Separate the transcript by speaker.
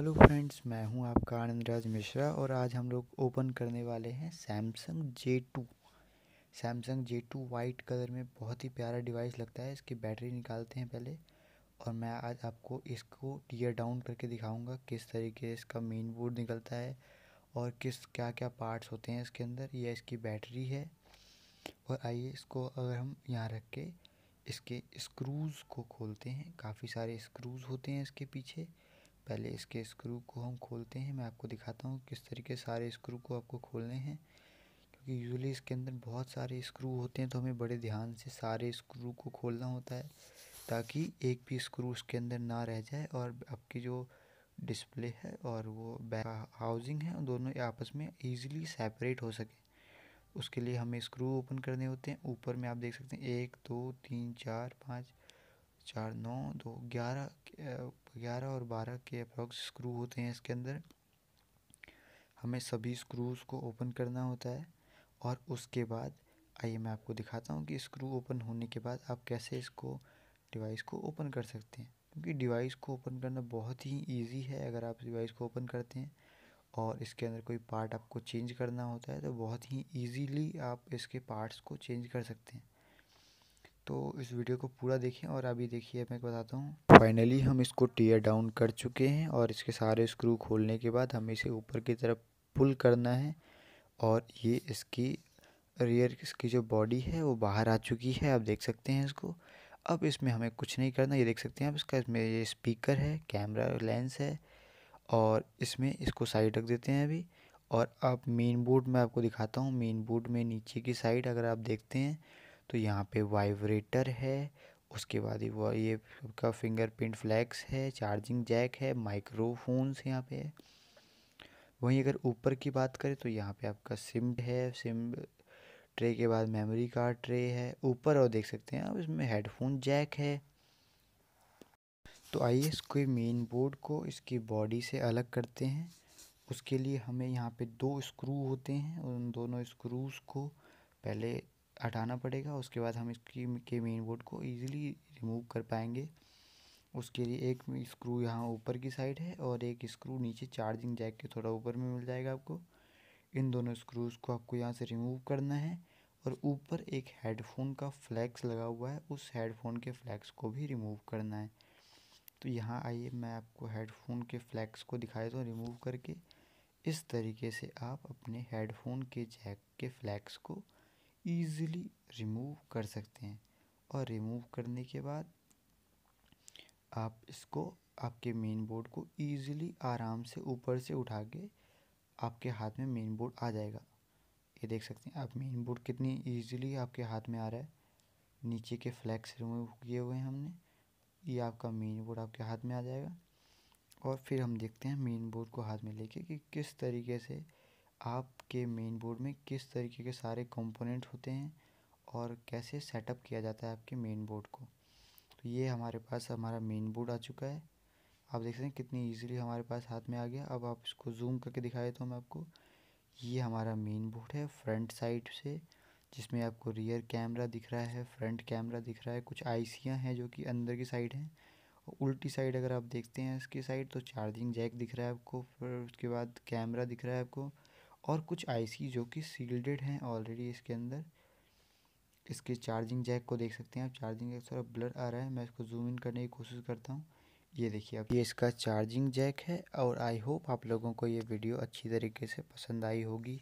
Speaker 1: hello friends मैं हूं आपका आनंदराज मिश्रा और आज हम लोग ओपन करने वाले हैं Samsung J two Samsung J two white colour में बहुत ही प्यारा डिवाइस लगता है इसकी बैटरी निकालते हैं पहले और मैं आज आपको इसको टीयर डाउन करके दिखाऊंगा किस तरीके से इसका मेन बोर्ड निकलता है और किस क्या क्या पार्ट्स होते हैं इसके अंदर यह इसकी बैटरी है और आइए इसको अगर हम यहाँ रख के इसके स्क्रूज़ को खोलते हैं काफ़ी सारे स्क्रूज़ होते हैं इसके पीछे पहले इसके स्क्रू को हम खोलते हैं मैं आपको दिखाता हूँ किस तरीके सारे स्क्रू को आपको खोलने हैं क्योंकि यूजली इसके अंदर बहुत सारे स्क्रू होते हैं तो हमें बड़े ध्यान से सारे स्क्रू को खोलना होता है ताकि एक भी स्क्रू उसके अंदर ना रह जाए और आपकी जो डिस्प्ले है और वो हाउसिंग है दोनों आपस में ईजिली सेपरेट हो सके उसके लिए हमें स्क्रू ओपन करने होते हैं ऊपर में आप देख सकते हैं एक दो तीन चार पाँच चार नौ दो ग्यारह ग्यारह और बारह के अप्रॉक्स स्क्रू होते हैं इसके अंदर हमें सभी स्क्रूज़ को ओपन करना होता है और उसके बाद आइए मैं आपको दिखाता हूँ कि स्क्रू ओपन होने के बाद आप कैसे इसको डिवाइस को ओपन कर सकते हैं क्योंकि डिवाइस को ओपन करना बहुत ही ईजी है अगर आप डिवाइस को ओपन करते हैं और इसके अंदर कोई पार्ट आपको चेंज करना होता है तो बहुत ही ईजीली आप इसके पार्ट्स को चेंज कर सकते हैं तो इस वीडियो को पूरा देखें और अभी देखिए मैं बताता हूँ फाइनली हम इसको टीयर डाउन कर चुके हैं और इसके सारे स्क्रू खोलने के बाद हमें इसे ऊपर की तरफ पुल करना है और ये इसकी रियर इसकी जो बॉडी है वो बाहर आ चुकी है आप देख सकते हैं इसको अब इसमें हमें कुछ नहीं करना ये देख सकते हैं आप इसका इसमें ये स्पीकर है कैमरा लेंस है और इसमें इसको साइड रख देते हैं अभी और अब मेन बोर्ड में आपको दिखाता हूँ मेन बोर्ड में नीचे की साइड अगर आप देखते हैं तो यहाँ पे वाइब्रेटर है उसके बाद ही वो ये का फिंगरप्रिंट फ्लैक्स है चार्जिंग जैक है माइक्रोफोन्स यहाँ पे है वहीं अगर ऊपर की बात करें तो यहाँ पे आपका सिम है सिम ट्रे के बाद मेमोरी कार्ड ट्रे है ऊपर और देख सकते हैं आप इसमें हेडफोन जैक है तो आइए इसके मेन बोर्ड को इसकी बॉडी से अलग करते हैं उसके लिए हमें यहाँ पे दो स्क्रू होते हैं उन दोनों स्क्रूज़ को पहले हटाना पड़ेगा उसके बाद हम इसकी के मेन बोर्ड को ईजिली रिमूव कर पाएंगे उसके लिए एक स्क्रू यहाँ ऊपर की साइड है और एक स्क्रू नीचे चार्जिंग जैक के थोड़ा ऊपर में मिल जाएगा आपको इन दोनों स्क्रूज़ को आपको यहाँ से रिमूव करना है और ऊपर एक हेडफोन का फ्लैक्स लगा हुआ है उस हेडफोन के फ्लैक्स को भी रिमूव करना है तो यहाँ आइए मैं आपको हेडफोन के फ्लैक्स को दिखा देता हूँ रिमूव करके इस तरीके से आप अपने हेडफोन के जैक के फ्लैक्स को ईज़िली रिमूव कर सकते हैं और रिमूव करने के बाद आप इसको आपके मेन बोर्ड को ईज़िली आराम से ऊपर से उठा के आपके हाथ में मेन बोर्ड आ जाएगा ये देख सकते हैं आप मेन बोर्ड कितनी ईजिली आपके हाथ में आ रहा है नीचे के फ्लैक्स रिमूव किए हुए हैं हमने ये आपका मेन बोर्ड आपके हाथ में आ जाएगा और फिर हम देखते हैं मेन बोर्ड को हाथ में लेके कि किस तरीके से आप के मेन बोर्ड में किस तरीके के सारे कंपोनेंट होते हैं और कैसे सेटअप किया जाता है आपके मेन बोर्ड को तो ये हमारे पास हमारा मेन बोर्ड आ चुका है आप देख सकते हैं कितनी इजीली हमारे पास हाथ में आ गया अब आप इसको जूम करके दिखा देता हूँ मैं आपको ये हमारा मेन बोर्ड है फ्रंट साइड से जिसमें आपको रियर कैमरा दिख रहा है फ्रंट कैमरा दिख रहा है कुछ आईसियाँ हैं जो कि अंदर की साइड हैं और उल्टी साइड अगर आप देखते हैं इसकी साइड तो चार्जिंग जैक दिख रहा है आपको फिर उसके बाद कैमरा दिख रहा है आपको और कुछ आईसी जो कि सील्डेड हैं ऑलरेडी इसके अंदर इसके चार्जिंग जैक को देख सकते हैं आप चार्जिंग जैक थोड़ा ब्लर आ रहा है मैं इसको जूम इन करने की कोशिश करता हूँ ये देखिए आप ये इसका चार्जिंग जैक है और आई होप आप लोगों को ये वीडियो अच्छी तरीके से पसंद आई होगी